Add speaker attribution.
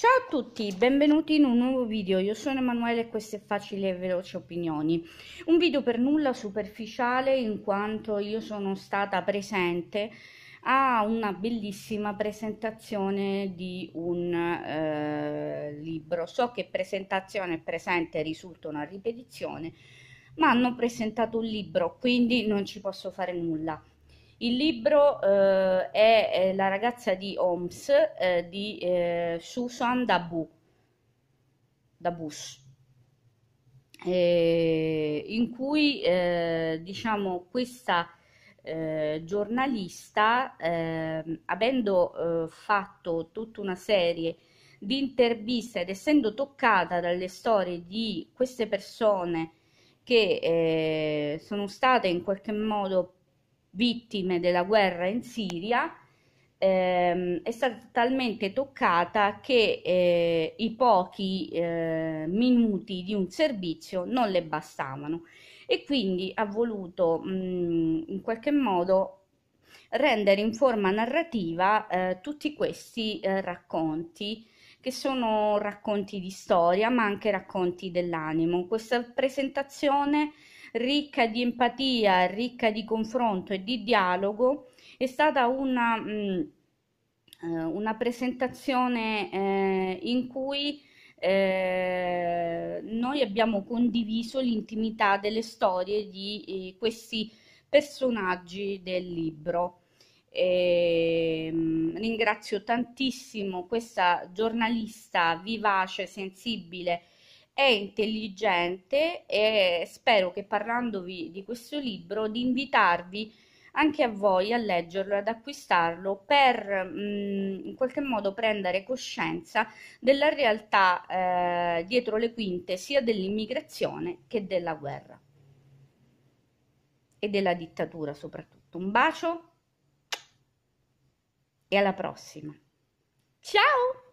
Speaker 1: Ciao a tutti, benvenuti in un nuovo video, io sono Emanuele e queste facili e veloci opinioni. Un video per nulla superficiale in quanto io sono stata presente a una bellissima presentazione di un eh, libro. So che presentazione e presente risulta una ripetizione, ma hanno presentato un libro, quindi non ci posso fare nulla. Il libro eh, è La ragazza di Homs eh, di eh, Susan Dabu, Dabus, eh, in cui eh, diciamo questa eh, giornalista, avendo fatto tutta una serie di interviste ed essendo toccata dalle storie di queste persone che sono state in qualche modo vittime della guerra in Siria ehm, è stata talmente toccata che eh, i pochi eh, minuti di un servizio non le bastavano e quindi ha voluto mh, mm, in qualche modo rendere in forma narrativa eh, tutti questi eh, racconti che sono racconti di storia ma anche racconti dell'animo. Questa presentazione ricca di empatia, ricca di confronto e di dialogo, è stata una, mh, mm, eh, una presentazione eh, in cui eh, noi abbiamo condiviso l'intimità delle storie di eh, questi personaggi del libro. E, ehm, mh, ringrazio tantissimo questa giornalista vivace, sensibile, è intelligente e spero che parlandovi di questo libro di invitarvi anche a voi a leggerlo e ad acquistarlo per mh, mm, in qualche modo prendere coscienza della realtà eh, dietro le quinte sia dell'immigrazione che della guerra e della dittatura soprattutto. Un bacio e alla prossima. Ciao!